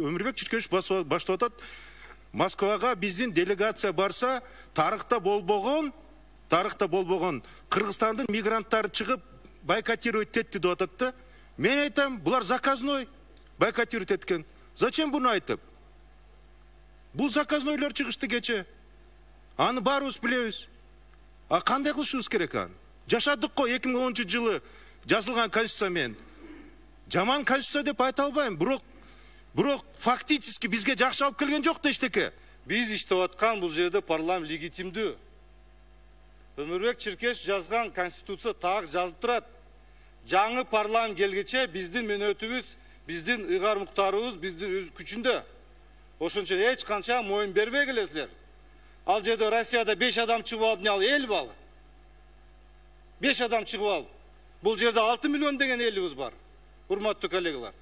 өмірбек шіркенович баштап атат москваға біздің делегация барса тарихта болбогон тарихта болбогон кыргызстандын мигранттары чыгып бойкотировать етті деп атат да мен айтам бұлар заказной бойкотировать еткен зачем бұны айтып бұл заказнойлар чыгышты кече аны баарыбыз билебиз а қандай кылышыбыз керек аны жашадық қой 2010 жылы жазылған конституция мен жаман конституция деп айта албайм бирок бирок фактически бизге жакшы алып келген жок да эчтеке биз иштеп аткан бул жерде парламент легитимдүү өмүрбек чиркеш жазган конституция так жазып турат жаңы парламент келгиче биздин мөөнөтүбүз биздин ыйгармуктарыбыз биздин өз күчүндө ошон үчүн эч канча моюн бербегиле силер ал жерде россияда беш адам чыгып алып ал эл бал беш адам чыгып алып бул жерде алты миллион деген элибиз бар урматтуу коллегалар